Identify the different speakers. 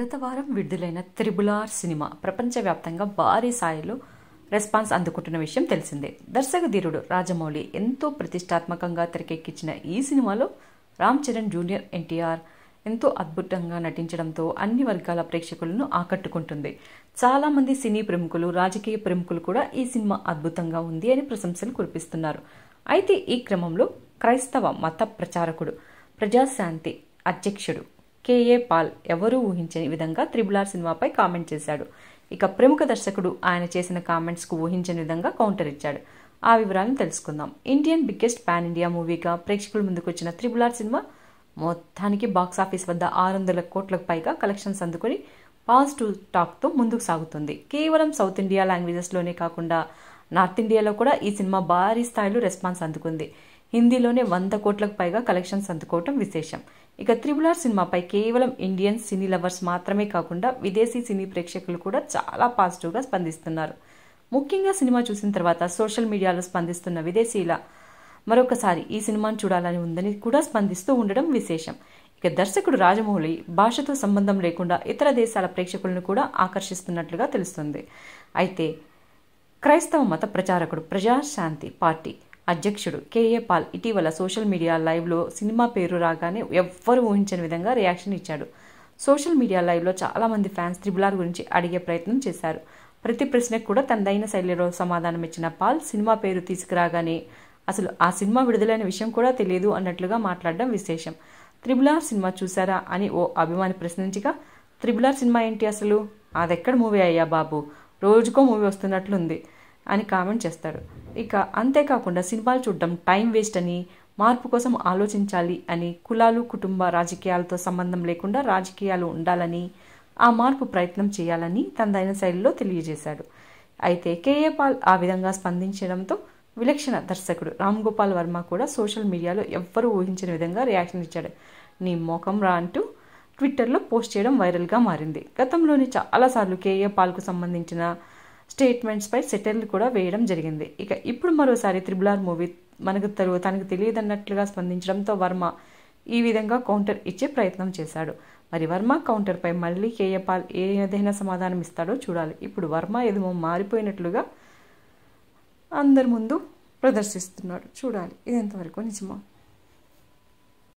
Speaker 1: గత వారం విడుదలైన త్రిబులార్ సినిమా ప్రపంచవ్యాప్తంగా భారీ స్థాయిలో రెస్పాన్స్ అందుకుంటున్న విషయం తెలిసిందే దర్శకధీరుడు రాజమౌళి ఎంతో ప్రతిష్టాత్మకంగా తెరకెక్కించిన ఈ సినిమాలో రామ్ చరణ్ జూనియర్ ఎన్టీఆర్ ఎంతో అద్భుతంగా నటించడంతో అన్ని వర్గాల ప్రేక్షకులను ఆకట్టుకుంటుంది చాలామంది సినీ ప్రముఖులు రాజకీయ ప్రముఖులు కూడా ఈ సినిమా అద్భుతంగా ఉంది అని ప్రశంసలు కురిపిస్తున్నారు అయితే ఈ క్రమంలో క్రైస్తవ మత ప్రచారకుడు ప్రజాశాంతి అధ్యక్షుడు కేఏ పాల్ ఎవరూ ఊహించని విధంగా త్రిబులార్ సినిమాపై కామెంట్ చేశాడు ఇక ప్రముఖ దర్శకుడు ఆయన చేసిన కామెంట్స్కు ఊహించని విధంగా కౌంటర్ ఇచ్చాడు ఆ వివరాలను తెలుసుకుందాం ఇండియన్ బిగ్గెస్ట్ పాన్ ఇండియా మూవీగా ప్రేక్షకుల ముందుకు వచ్చిన త్రిబులార్ సినిమా మొత్తానికి బాక్సాఫీస్ వద్ద ఆరు వందల కోట్లకు పైగా కలెక్షన్స్ అందుకుని పాజిటివ్ టాక్తో ముందుకు సాగుతుంది కేవలం సౌత్ ఇండియా లాంగ్వేజెస్లోనే కాకుండా నార్త్ ఇండియాలో కూడా ఈ సినిమా భారీ స్థాయిలో రెస్పాన్స్ అందుకుంది హిందీలోనే వంద కోట్లకు పైగా కలెక్షన్స్ అందుకోవటం విశేషం ఇక త్రిబుల్ ఆర్ సినిమాపై కేవలం ఇండియన్ సినీ లవర్స్ మాత్రమే కాకుండా విదేశీ సినీ ప్రేక్షకులు కూడా చాలా పాజిటివ్గా స్పందిస్తున్నారు ముఖ్యంగా సినిమా చూసిన తర్వాత సోషల్ మీడియాలో స్పందిస్తున్న విదేశీయుల మరొకసారి ఈ సినిమాను చూడాలని ఉందని కూడా స్పందిస్తూ ఉండడం విశేషం ఇక దర్శకుడు రాజమౌళి భాషతో సంబంధం లేకుండా ఇతర దేశాల ప్రేక్షకులను కూడా ఆకర్షిస్తున్నట్లుగా తెలుస్తుంది అయితే క్రైస్తవ మత ప్రచారకుడు ప్రజాశాంతి పార్టీ అధ్యక్షుడు కేఏ పాల్ ఇటీవల సోషల్ మీడియా లైవ్లో సినిమా పేరు రాగానే ఎవ్వరు ఊహించని విధంగా రియాక్షన్ ఇచ్చాడు సోషల్ మీడియా లైవ్లో చాలామంది ఫ్యాన్స్ త్రిబులార్ గురించి అడిగే ప్రయత్నం చేశారు ప్రతి ప్రశ్నకు కూడా తనదైన శైలిలో సమాధానం ఇచ్చిన పాల్ సినిమా పేరు తీసుకురాగానే అసలు ఆ సినిమా విడుదలైన విషయం కూడా తెలియదు అన్నట్లుగా మాట్లాడడం విశేషం త్రిబులార్ సినిమా చూసారా అని ఓ అభిమాని ప్రశ్నించగా త్రిబులార్ సినిమా ఏంటి అసలు అదెక్కడ మూవీ అయ్యా బాబు రోజుకో మూవీ వస్తున్నట్లుంది అని కామెంట్ చేస్తాడు ఇక అంతేకాకుండా సినిమాలు చూడడం టైం వేస్ట్ అని మార్పు కోసం ఆలోచించాలి అని కులాలు కుటుంబ రాజకీయాలతో సంబంధం లేకుండా రాజకీయాలు ఉండాలని ఆ మార్పు ప్రయత్నం చేయాలని తనదైన శైలిలో తెలియజేశాడు అయితే కేఏ పాల్ ఆ విధంగా స్పందించడంతో విలక్షణ దర్శకుడు రామ్ గోపాల్ వర్మ కూడా సోషల్ మీడియాలో ఎవ్వరూ ఊహించిన విధంగా రియాక్షన్ ఇచ్చాడు నీ మోకం రా అంటూ ట్విట్టర్లో పోస్ట్ చేయడం వైరల్గా మారింది గతంలోని చాలాసార్లు కేఏ పాల్కు సంబంధించిన స్టేట్మెంట్స్పై సెటిల్ కూడా వేయడం జరిగింది ఇక ఇప్పుడు మరోసారి త్రిబులార్ మూవీ మనకు తెలుగు తనకు తెలియదన్నట్లుగా స్పందించడంతో వర్మ ఈ విధంగా కౌంటర్ ఇచ్చే ప్రయత్నం చేశాడు మరి వర్మ కౌంటర్పై మళ్ళీ కేయపాల్ ఏదైనా సమాధానం ఇస్తాడో చూడాలి ఇప్పుడు వర్మ ఏదో మారిపోయినట్లుగా అందరి ముందు ప్రదర్శిస్తున్నాడు చూడాలి ఇదంతవరకు నిజమా